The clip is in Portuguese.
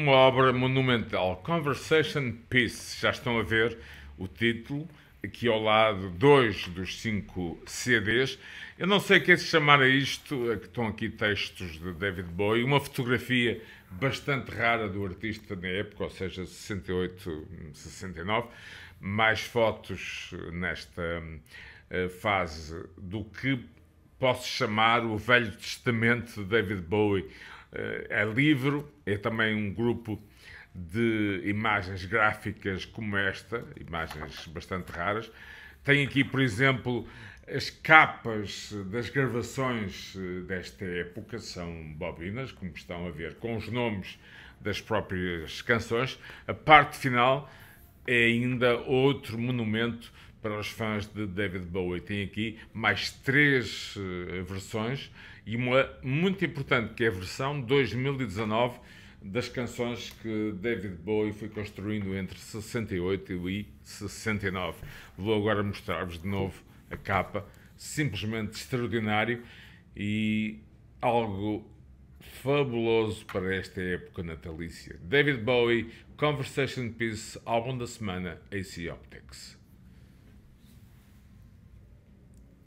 uma obra monumental. Conversation Piece, já estão a ver o título, aqui ao lado, dois dos cinco CDs. Eu não sei o é que é se chamar a isto, estão aqui textos de David Bowie, uma fotografia bastante rara do artista na época, ou seja, 68, 69, mais fotos nesta eh, fase do que posso chamar o Velho Testamento de David Bowie. Eh, é livro, é também um grupo de imagens gráficas como esta, imagens bastante raras. Tem aqui, por exemplo, as capas das gravações eh, desta época, são bobinas, como estão a ver, com os nomes das próprias canções. A parte final é ainda outro monumento para os fãs de David Bowie. Tem aqui mais três uh, versões e uma muito importante que é a versão 2019 das canções que David Bowie foi construindo entre 68 e 69. Vou agora mostrar-vos de novo a capa, simplesmente extraordinário e algo fabuloso para esta época natalícia. David Bowie, Conversation Piece, álbum da semana, AC Optics.